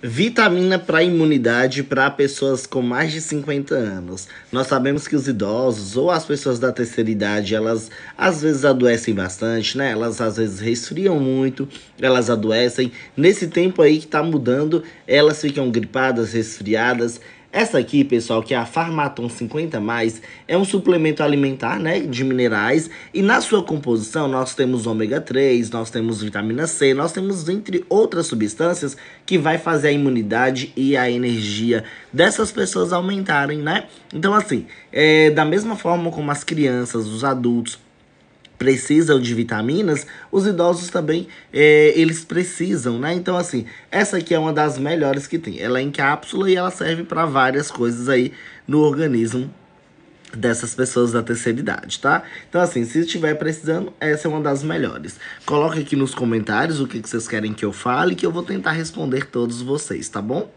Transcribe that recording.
Vitamina para imunidade para pessoas com mais de 50 anos. Nós sabemos que os idosos ou as pessoas da terceira idade, elas às vezes adoecem bastante, né? Elas às vezes resfriam muito, elas adoecem. Nesse tempo aí que tá mudando, elas ficam gripadas, resfriadas, essa aqui, pessoal, que é a Farmaton 50+, é um suplemento alimentar, né, de minerais. E na sua composição, nós temos ômega 3, nós temos vitamina C, nós temos, entre outras substâncias, que vai fazer a imunidade e a energia dessas pessoas aumentarem, né? Então, assim, é, da mesma forma como as crianças, os adultos, precisam de vitaminas, os idosos também é, eles precisam, né? Então assim, essa aqui é uma das melhores que tem. Ela é em cápsula e ela serve para várias coisas aí no organismo dessas pessoas da terceira idade, tá? Então assim, se estiver precisando, essa é uma das melhores. Coloca aqui nos comentários o que, que vocês querem que eu fale, que eu vou tentar responder todos vocês, tá bom?